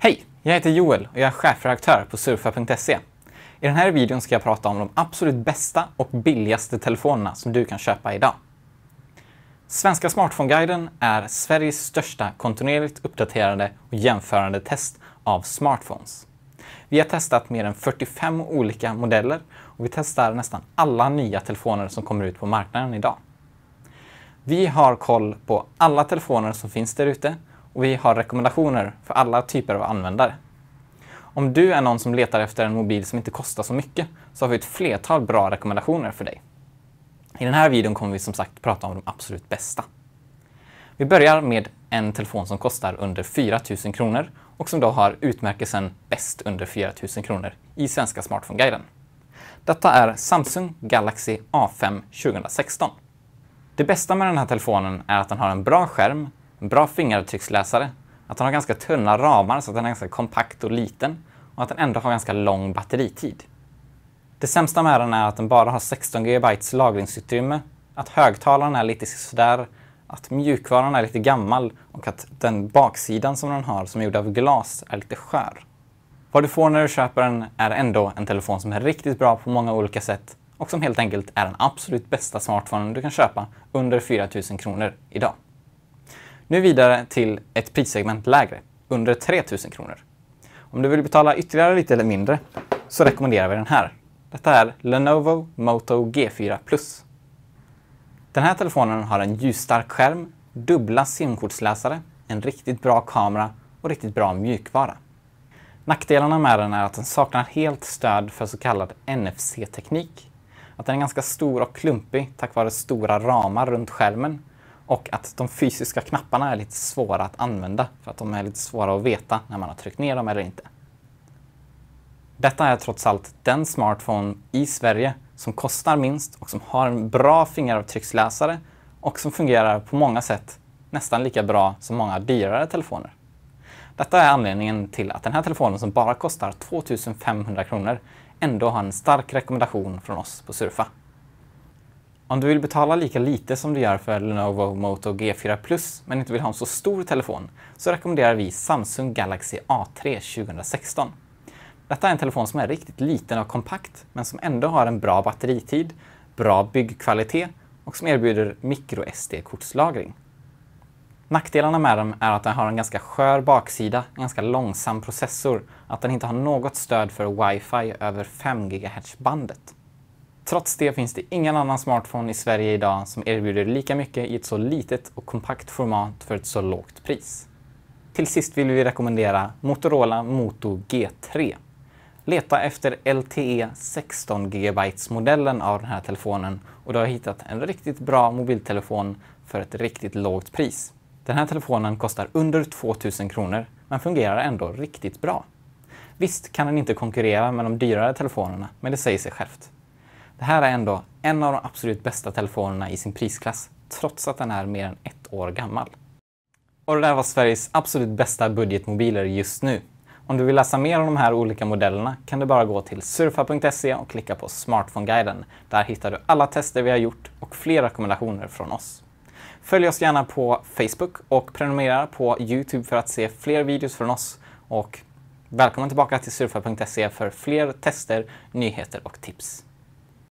Hej! Jag heter Joel och jag är chefredaktör på surfa.se. I den här videon ska jag prata om de absolut bästa och billigaste telefonerna som du kan köpa idag. Svenska Smartphoneguiden är Sveriges största kontinuerligt uppdaterade och jämförande test av smartphones. Vi har testat mer än 45 olika modeller och vi testar nästan alla nya telefoner som kommer ut på marknaden idag. Vi har koll på alla telefoner som finns där ute och vi har rekommendationer för alla typer av användare. Om du är någon som letar efter en mobil som inte kostar så mycket så har vi ett flertal bra rekommendationer för dig. I den här videon kommer vi som sagt prata om de absolut bästa. Vi börjar med en telefon som kostar under 4 000 kronor och som då har utmärkelsen Bäst under 4 000 kronor i Svenska Smartphone-guiden. Detta är Samsung Galaxy A5 2016. Det bästa med den här telefonen är att den har en bra skärm bra fingeravtrycksläsare. Att den har ganska tunna ramar så att den är ganska kompakt och liten och att den ändå har ganska lång batteritid. Det sämsta med den är att den bara har 16 GB lagringsutrymme, att högtalaren är lite sådär, att mjukvaran är lite gammal och att den baksidan som den har, som är gjord av glas, är lite skör. Vad du får när du köper den är ändå en telefon som är riktigt bra på många olika sätt och som helt enkelt är den absolut bästa smartphonen du kan köpa under 4000 kronor idag. Nu vidare till ett prissegment lägre, under 3000 kronor. Om du vill betala ytterligare lite eller mindre så rekommenderar vi den här. Detta är Lenovo Moto G4 Plus. Den här telefonen har en ljusstark skärm, dubbla simkortsläsare, en riktigt bra kamera och riktigt bra mjukvara. Nackdelarna med den är att den saknar helt stöd för så kallad NFC-teknik. Att den är ganska stor och klumpig tack vare stora ramar runt skärmen och att de fysiska knapparna är lite svåra att använda för att de är lite svåra att veta när man har tryckt ner dem eller inte. Detta är trots allt den smartphone i Sverige som kostar minst och som har en bra fingeravtrycksläsare och som fungerar på många sätt nästan lika bra som många dyrare telefoner. Detta är anledningen till att den här telefonen som bara kostar 2500 kronor ändå har en stark rekommendation från oss på Surfa. Om du vill betala lika lite som du gör för Lenovo Moto G4 Plus men inte vill ha en så stor telefon så rekommenderar vi Samsung Galaxy A3 2016. Detta är en telefon som är riktigt liten och kompakt men som ändå har en bra batteritid, bra byggkvalitet och som erbjuder micro sd kortslagring Nackdelarna med den är att den har en ganska skör baksida, en ganska långsam processor, att den inte har något stöd för wifi över 5 GHz-bandet. Trots det finns det ingen annan smartphone i Sverige idag som erbjuder lika mycket i ett så litet och kompakt format för ett så lågt pris. Till sist vill vi rekommendera Motorola Moto G3. Leta efter LTE 16 GB modellen av den här telefonen och du har hittat en riktigt bra mobiltelefon för ett riktigt lågt pris. Den här telefonen kostar under 2000 kronor men fungerar ändå riktigt bra. Visst kan den inte konkurrera med de dyrare telefonerna, men det säger sig självt. Det här är ändå en av de absolut bästa telefonerna i sin prisklass, trots att den är mer än ett år gammal. Och det där var Sveriges absolut bästa budgetmobiler just nu. Om du vill läsa mer om de här olika modellerna kan du bara gå till surfa.se och klicka på Smartphone-guiden. Där hittar du alla tester vi har gjort och fler rekommendationer från oss. Följ oss gärna på Facebook och prenumerera på Youtube för att se fler videos från oss. Och välkommen tillbaka till surfa.se för fler tester, nyheter och tips.